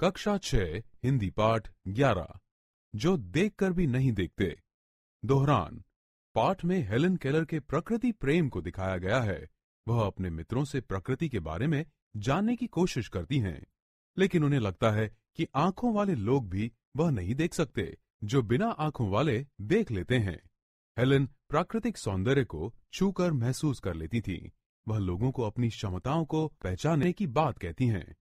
कक्षा छह हिंदी पाठ ग्यारह जो देखकर भी नहीं देखते दोहरान पाठ में हेलन केलर के प्रकृति प्रेम को दिखाया गया है वह अपने मित्रों से प्रकृति के बारे में जानने की कोशिश करती हैं लेकिन उन्हें लगता है कि आंखों वाले लोग भी वह नहीं देख सकते जो बिना आंखों वाले देख लेते हैं हेलन प्राकृतिक सौंदर्य को छूकर महसूस कर लेती थी वह लोगों को अपनी क्षमताओं को पहचानने की बात कहती हैं